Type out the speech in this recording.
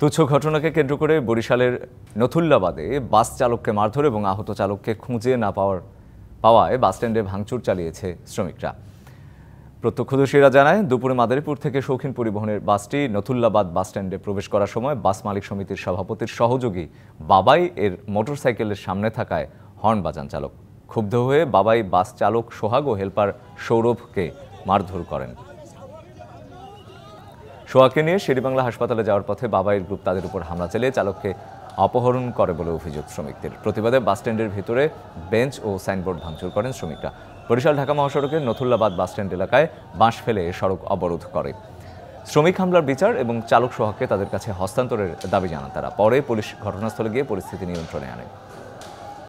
তুচ্ছ ঘটনাকে কেন্দ্র করে বরিশালের নথুল্লাবাদে বাস চালককে মারধর এবং আহত চালককে খুঁজে না পাওয়ার পাওয়ায় বাসস্ট্যান্ডে ভাঙচুর চালিয়েছে শ্রমিকরা প্রত্যক্ষদর্শীরা জানায় দুপুরে মাদারীপুর থেকে শৌখিন পরিবহনের বাসটি নথুল্লাবাদ বাসস্ট্যান্ডে প্রবেশ করার সময় বাস মালিক সমিতির সভাপতির সহযোগী বাবাই এর মোটরসাইকেলের সামনে থাকায় হর্ন বাজান চালক ক্ষুব্ধ হয়ে বাবাই বাস চালক সোহাগ ও হেল্পার সৌরভকে মারধর করেন সোয়াকে নিয়ে শেরিবাংলা হাসপাতালে যাওয়ার পথে বাবাইয়ের গ্রুপ তাদের উপর হামলা চালিয়ে চালককে অপহরণ করে বলে অভিযোগ শ্রমিকদের প্রতিবাদে বাসস্ট্যান্ডের ভিতরে বেঞ্চ ও সাইনবোর্ড ভাঙচুর করেন শ্রমিকরা বরিশাল ঢাকা মহাসড়কের নথুল্লাবাদ বাসস্ট্যান্ড এলাকায় বাঁশ ফেলে সড়ক অবরোধ করে শ্রমিক হামলার বিচার এবং চালক সোহাগকে তাদের কাছে হস্তান্তরের দাবি জানান তারা পরে পুলিশ ঘটনাস্থলে গিয়ে পরিস্থিতি নিয়ন্ত্রণে আনে